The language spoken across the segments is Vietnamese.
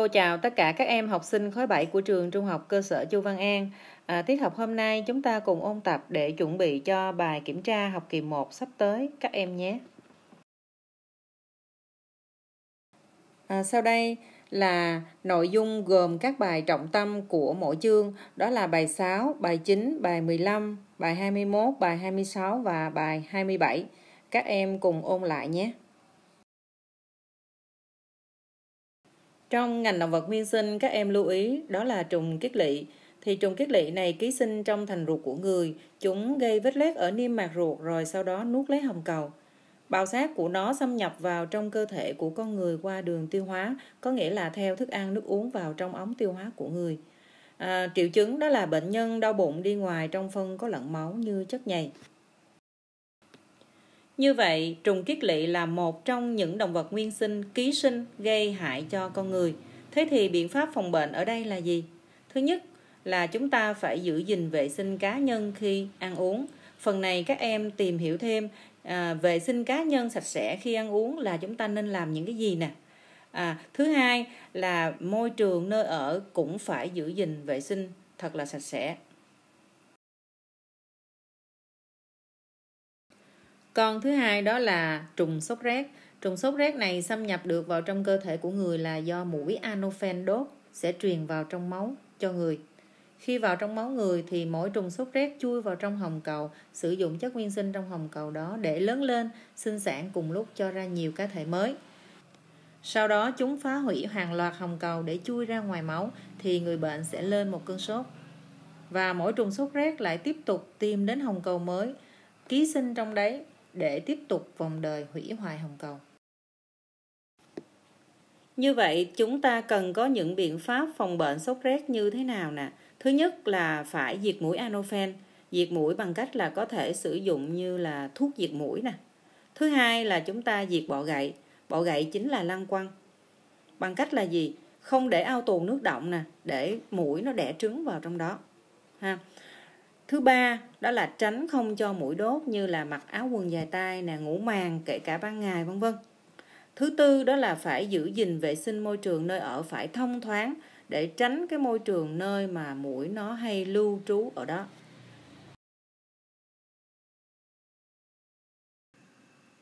Cô chào tất cả các em học sinh khối 7 của trường Trung học cơ sở Chu Văn An. À, tiết học hôm nay chúng ta cùng ôn tập để chuẩn bị cho bài kiểm tra học kỳ 1 sắp tới các em nhé. À, sau đây là nội dung gồm các bài trọng tâm của mỗi chương, đó là bài 6, bài 9, bài 15, bài 21, bài 26 và bài 27. Các em cùng ôn lại nhé. Trong ngành động vật nguyên sinh, các em lưu ý đó là trùng kiết lỵ. Thì trùng kiết lỵ này ký sinh trong thành ruột của người, chúng gây vết loét ở niêm mạc ruột rồi sau đó nuốt lấy hồng cầu. Bào sát của nó xâm nhập vào trong cơ thể của con người qua đường tiêu hóa, có nghĩa là theo thức ăn nước uống vào trong ống tiêu hóa của người. À, triệu chứng đó là bệnh nhân đau bụng đi ngoài trong phân có lẫn máu như chất nhầy. Như vậy, trùng kiết lỵ là một trong những động vật nguyên sinh ký sinh gây hại cho con người. Thế thì biện pháp phòng bệnh ở đây là gì? Thứ nhất là chúng ta phải giữ gìn vệ sinh cá nhân khi ăn uống. Phần này các em tìm hiểu thêm à, vệ sinh cá nhân sạch sẽ khi ăn uống là chúng ta nên làm những cái gì nè. À, thứ hai là môi trường nơi ở cũng phải giữ gìn vệ sinh thật là sạch sẽ con thứ hai đó là trùng sốt rét trùng sốt rét này xâm nhập được vào trong cơ thể của người là do mũi anophen đốt sẽ truyền vào trong máu cho người khi vào trong máu người thì mỗi trùng sốt rét chui vào trong hồng cầu sử dụng chất nguyên sinh trong hồng cầu đó để lớn lên sinh sản cùng lúc cho ra nhiều cá thể mới sau đó chúng phá hủy hàng loạt hồng cầu để chui ra ngoài máu thì người bệnh sẽ lên một cơn sốt và mỗi trùng sốt rét lại tiếp tục tìm đến hồng cầu mới ký sinh trong đấy để tiếp tục vòng đời hủy hoại hồng cầu. Như vậy, chúng ta cần có những biện pháp phòng bệnh sốt rét như thế nào nè? Thứ nhất là phải diệt mũi Anofen, diệt mũi bằng cách là có thể sử dụng như là thuốc diệt mũi nè. Thứ hai là chúng ta diệt bọ gậy, bọ gậy chính là lăng quăng. Bằng cách là gì? Không để ao tù nước động nè, để mũi nó đẻ trứng vào trong đó. Ha thứ ba đó là tránh không cho mũi đốt như là mặc áo quần dài tay nè ngủ màng kể cả ban ngày vân vân thứ tư đó là phải giữ gìn vệ sinh môi trường nơi ở phải thông thoáng để tránh cái môi trường nơi mà mũi nó hay lưu trú ở đó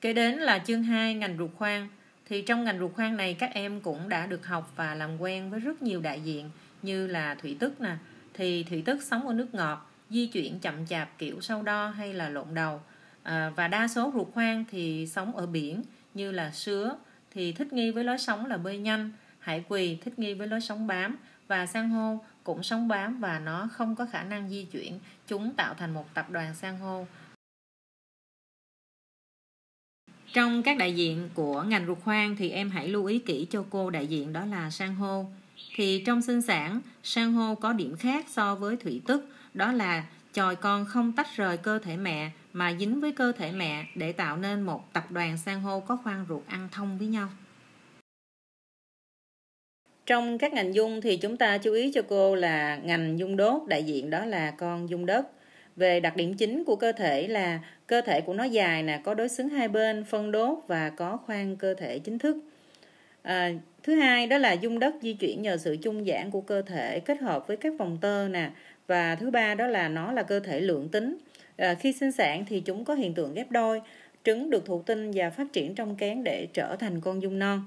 Kế đến là chương 2 ngành ruột khoang. Thì trong ngành ruột khoang này các em cũng đã được học và làm quen với rất nhiều đại diện như là thủy tức nè. Thì thủy tức sống ở nước ngọt di chuyển chậm chạp kiểu sâu đo hay là lộn đầu à, và đa số ruột khoang thì sống ở biển như là sứa thì thích nghi với lối sống là bơi nhanh hải quỳ thích nghi với lối sống bám và san hô cũng sống bám và nó không có khả năng di chuyển chúng tạo thành một tập đoàn san hô trong các đại diện của ngành ruột khoang thì em hãy lưu ý kỹ cho cô đại diện đó là san hô thì trong sinh sản san hô có điểm khác so với thủy tức đó là chòi con không tách rời cơ thể mẹ mà dính với cơ thể mẹ để tạo nên một tập đoàn san hô có khoang ruột ăn thông với nhau. Trong các ngành dung thì chúng ta chú ý cho cô là ngành dung đốt, đại diện đó là con dung đất. Về đặc điểm chính của cơ thể là cơ thể của nó dài nè, có đối xứng hai bên, phân đốt và có khoang cơ thể chính thức. À, thứ hai đó là dung đất di chuyển nhờ sự chung giãn của cơ thể kết hợp với các vòng tơ nè và thứ ba đó là nó là cơ thể lượng tính à, khi sinh sản thì chúng có hiện tượng ghép đôi trứng được thụ tinh và phát triển trong kén để trở thành con dung non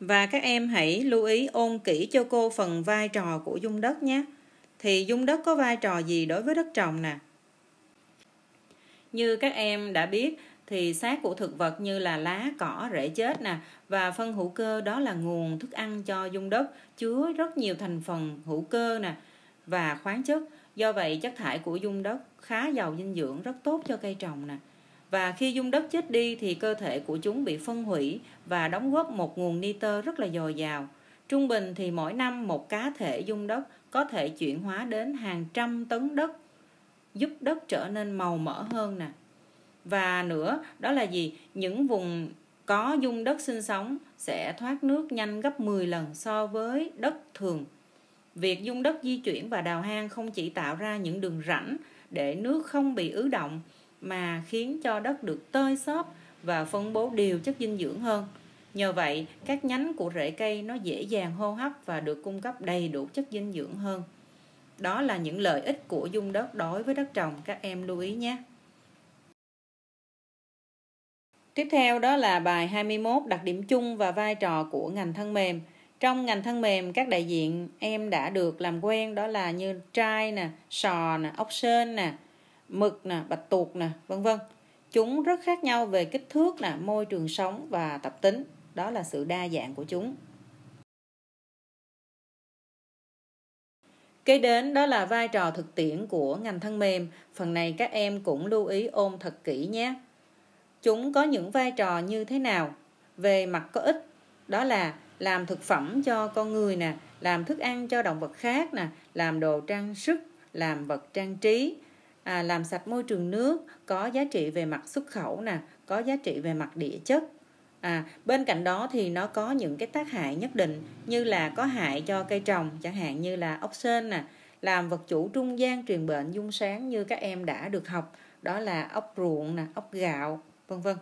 và các em hãy lưu ý ôn kỹ cho cô phần vai trò của dung đất nhé thì dung đất có vai trò gì đối với đất trồng nè như các em đã biết thì xác của thực vật như là lá cỏ rễ chết nè và phân hữu cơ đó là nguồn thức ăn cho dung đất chứa rất nhiều thành phần hữu cơ nè và khoáng chất do vậy chất thải của dung đất khá giàu dinh dưỡng rất tốt cho cây trồng nè và khi dung đất chết đi thì cơ thể của chúng bị phân hủy và đóng góp một nguồn nitơ rất là dồi dào trung bình thì mỗi năm một cá thể dung đất có thể chuyển hóa đến hàng trăm tấn đất giúp đất trở nên màu mỡ hơn nè và nữa đó là gì những vùng có dung đất sinh sống sẽ thoát nước nhanh gấp 10 lần so với đất thường việc dung đất di chuyển và đào hang không chỉ tạo ra những đường rãnh để nước không bị ứ động mà khiến cho đất được tơi xốp và phân bố đều chất dinh dưỡng hơn nhờ vậy các nhánh của rễ cây nó dễ dàng hô hấp và được cung cấp đầy đủ chất dinh dưỡng hơn đó là những lợi ích của dung đất đối với đất trồng các em lưu ý nhé Tiếp theo đó là bài 21 đặc điểm chung và vai trò của ngành thân mềm. Trong ngành thân mềm các đại diện em đã được làm quen đó là như trai nè, sò nè, ốc sên nè, mực nè, bạch tuộc nè, vân vân. Chúng rất khác nhau về kích thước nè, môi trường sống và tập tính. Đó là sự đa dạng của chúng. Kế đến đó là vai trò thực tiễn của ngành thân mềm. Phần này các em cũng lưu ý ôn thật kỹ nhé chúng có những vai trò như thế nào về mặt có ích đó là làm thực phẩm cho con người nè làm thức ăn cho động vật khác nè làm đồ trang sức làm vật trang trí à, làm sạch môi trường nước có giá trị về mặt xuất khẩu nè có giá trị về mặt địa chất à, bên cạnh đó thì nó có những cái tác hại nhất định như là có hại cho cây trồng chẳng hạn như là ốc sên nè làm vật chủ trung gian truyền bệnh dung sáng như các em đã được học đó là ốc ruộng nè ốc gạo vân vân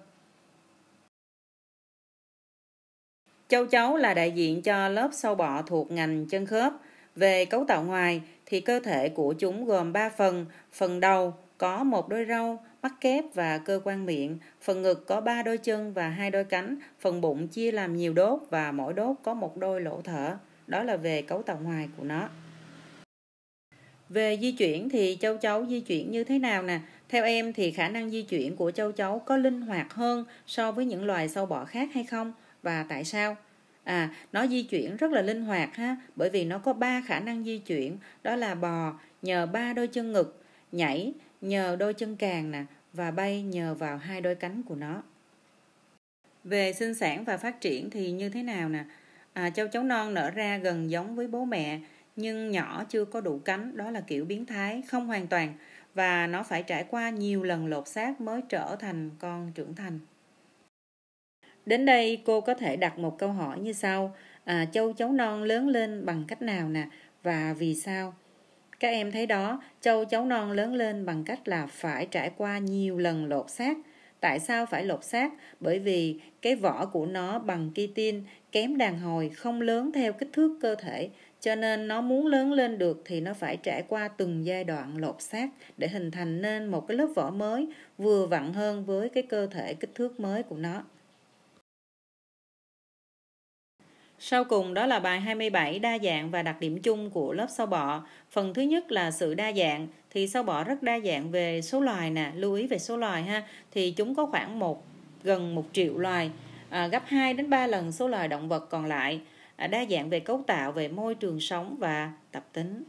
Châu chấu là đại diện cho lớp sâu bọ thuộc ngành chân khớp. Về cấu tạo ngoài thì cơ thể của chúng gồm 3 phần. Phần đầu có một đôi râu mắt kép và cơ quan miệng. Phần ngực có 3 đôi chân và hai đôi cánh. Phần bụng chia làm nhiều đốt và mỗi đốt có một đôi lỗ thở. Đó là về cấu tạo ngoài của nó. Về di chuyển thì châu chấu di chuyển như thế nào nè? Theo em thì khả năng di chuyển của châu chấu có linh hoạt hơn so với những loài sâu bọ khác hay không? Và tại sao? À, nó di chuyển rất là linh hoạt ha, bởi vì nó có ba khả năng di chuyển, đó là bò nhờ ba đôi chân ngực, nhảy nhờ đôi chân càng nè và bay nhờ vào hai đôi cánh của nó. Về sinh sản và phát triển thì như thế nào nè? À, châu chấu non nở ra gần giống với bố mẹ nhưng nhỏ chưa có đủ cánh, đó là kiểu biến thái, không hoàn toàn và nó phải trải qua nhiều lần lột xác mới trở thành con trưởng thành đến đây cô có thể đặt một câu hỏi như sau à, châu cháu non lớn lên bằng cách nào nè và vì sao các em thấy đó châu cháu non lớn lên bằng cách là phải trải qua nhiều lần lột xác tại sao phải lột xác bởi vì cái vỏ của nó bằng kitin kém đàn hồi không lớn theo kích thước cơ thể cho nên nó muốn lớn lên được thì nó phải trải qua từng giai đoạn lột xác để hình thành nên một cái lớp vỏ mới vừa vặn hơn với cái cơ thể kích thước mới của nó. Sau cùng đó là bài 27 đa dạng và đặc điểm chung của lớp sâu bọ. Phần thứ nhất là sự đa dạng, thì sâu bọ rất đa dạng về số loài nè, lưu ý về số loài ha, thì chúng có khoảng một gần một triệu loài, à, gấp 2 đến 3 lần số loài động vật còn lại À, đa dạng về cấu tạo, về môi trường sống và tập tính.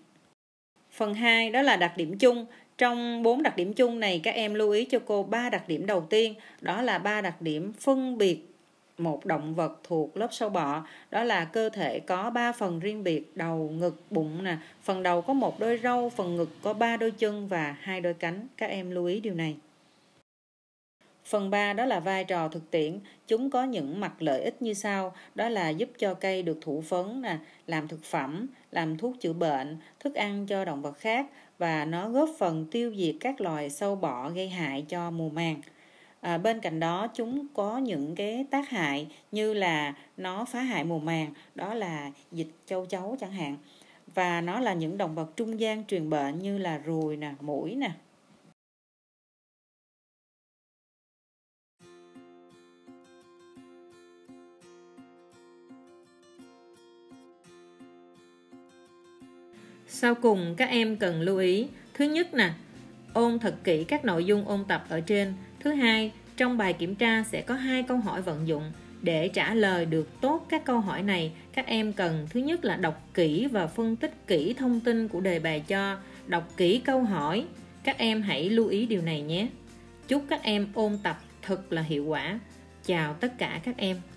Phần 2 đó là đặc điểm chung. Trong 4 đặc điểm chung này các em lưu ý cho cô ba đặc điểm đầu tiên, đó là ba đặc điểm phân biệt một động vật thuộc lớp sâu bọ đó là cơ thể có 3 phần riêng biệt đầu ngực bụng nè phần đầu có một đôi râu phần ngực có ba đôi chân và hai đôi cánh các em lưu ý điều này Phần 3 đó là vai trò thực tiễn, chúng có những mặt lợi ích như sau, đó là giúp cho cây được thụ phấn nè, làm thực phẩm, làm thuốc chữa bệnh, thức ăn cho động vật khác và nó góp phần tiêu diệt các loài sâu bọ gây hại cho mùa màng. À, bên cạnh đó chúng có những cái tác hại như là nó phá hại mùa màng, đó là dịch châu chấu chẳng hạn. Và nó là những động vật trung gian truyền bệnh như là ruồi nè, mũi nè, Sau cùng các em cần lưu ý Thứ nhất nè Ôn thật kỹ các nội dung ôn tập ở trên Thứ hai, trong bài kiểm tra sẽ có hai câu hỏi vận dụng để trả lời được tốt các câu hỏi này các em cần thứ nhất là đọc kỹ và phân tích kỹ thông tin của đề bài cho đọc kỹ câu hỏi các em hãy lưu ý điều này nhé chúc các em ôn tập thật là hiệu quả chào tất cả các em